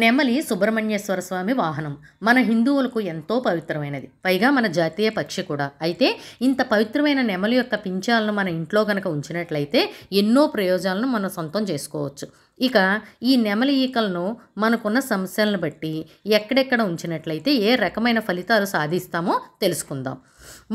నెమలి సుబ్రహ్మణ్యేశ్వర స్వామి వాహనం మన హిందువులకు ఎంతో పవిత్రమైనది పైగా మన జాతీయ పక్షి కూడా అయితే ఇంత పవిత్రమైన నెమలి యొక్క పింఛాలను మన ఇంట్లో కనుక ఉంచినట్లయితే ఎన్నో ప్రయోజనాలను మనం సొంతం చేసుకోవచ్చు ఇక ఈ నెమలి ఈకలను మనకున్న సమస్యలను బట్టి ఎక్కడెక్కడ ఉంచినట్లయితే ఏ రకమైన ఫలితాలు సాధిస్తామో తెలుసుకుందాం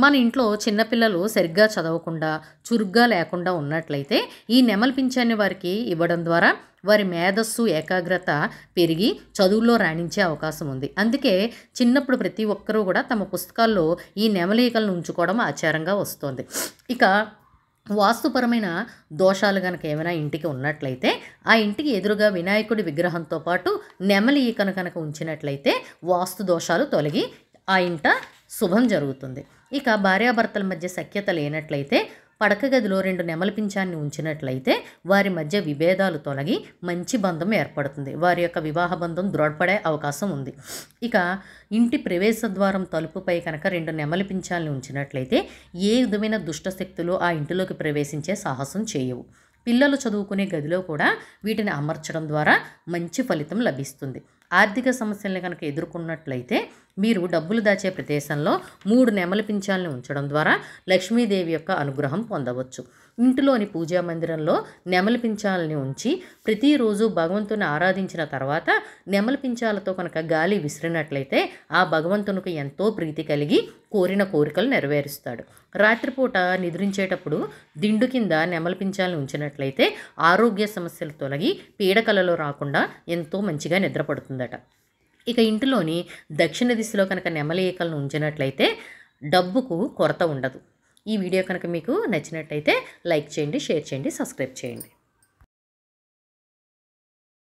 మన ఇంట్లో చిన్నపిల్లలు సరిగ్గా చదవకుండా చురుగ్గా లేకుండా ఉన్నట్లయితే ఈ నెమలి పింఛాన్ని వారికి ఇవ్వడం ద్వారా వారి మేధస్సు ఏకాగ్రత పెరిగి చదువుల్లో రాణించే అవకాశం ఉంది అందుకే చిన్నప్పుడు ప్రతి ఒక్కరూ కూడా తమ పుస్తకాల్లో ఈ నెమలీకలను ఉంచుకోవడం ఆచారంగా వస్తుంది ఇక వాస్తుపరమైన దోషాలు కనుక ఏమైనా ఇంటికి ఉన్నట్లయితే ఆ ఇంటికి ఎదురుగా వినాయకుడి విగ్రహంతో పాటు నెమలి ఈకను కనుక ఉంచినట్లయితే వాస్తు దోషాలు తొలగి ఆ ఇంట శుభం జరుగుతుంది ఇక భార్యాభర్తల మధ్య సఖ్యత లేనట్లయితే పడక గదిలో రెండు నెమల పింఛాన్ని ఉంచినట్లయితే వారి మధ్య విభేదాలు తొలగి మంచి బంధం ఏర్పడుతుంది వారి యొక్క వివాహ బంధం దృఢపడే అవకాశం ఉంది ఇక ఇంటి ప్రవేశ ద్వారం తలుపుపై కనుక రెండు నెమలి పింఛాన్ని ఉంచినట్లయితే ఏ విధమైన దుష్టశక్తులు ఆ ఇంటిలోకి ప్రవేశించే సాహసం చేయవు పిల్లలు చదువుకునే గదిలో కూడా వీటిని అమర్చడం ద్వారా మంచి ఫలితం లభిస్తుంది ఆర్థిక సమస్యలను కనుక ఎదుర్కొన్నట్లయితే మీరు డబ్బులు దాచే ప్రదేశంలో మూడు నెమల పింఛాలను ఉంచడం ద్వారా లక్ష్మీదేవి యొక్క అనుగ్రహం పొందవచ్చు ఇంటిలోని పూజా మందిరంలో నెమలి పించాలని ఉంచి ప్రతిరోజు భగవంతుని ఆరాధించిన తర్వాత నెమలి పింఛాలతో కనుక గాలి విసిరినట్లయితే ఆ భగవంతునికి ఎంతో ప్రీతి కలిగి కోరిన కోరికలు నెరవేరుస్తాడు రాత్రిపూట నిద్రించేటప్పుడు దిండు కింద నెమలి పింఛాలను ఉంచినట్లయితే ఆరోగ్య సమస్యలు తొలగి పీడకలలో రాకుండా ఎంతో మంచిగా నిద్రపడుతుందట ఇక ఇంటిలోని దక్షిణ దిశలో కనుక నెమలేకలను ఉంచినట్లయితే డబ్బుకు కొరత ఉండదు ఈ వీడియో కనుక మీకు నచ్చినట్లయితే లైక్ చేయండి షేర్ చేయండి సబ్స్క్రైబ్ చేయండి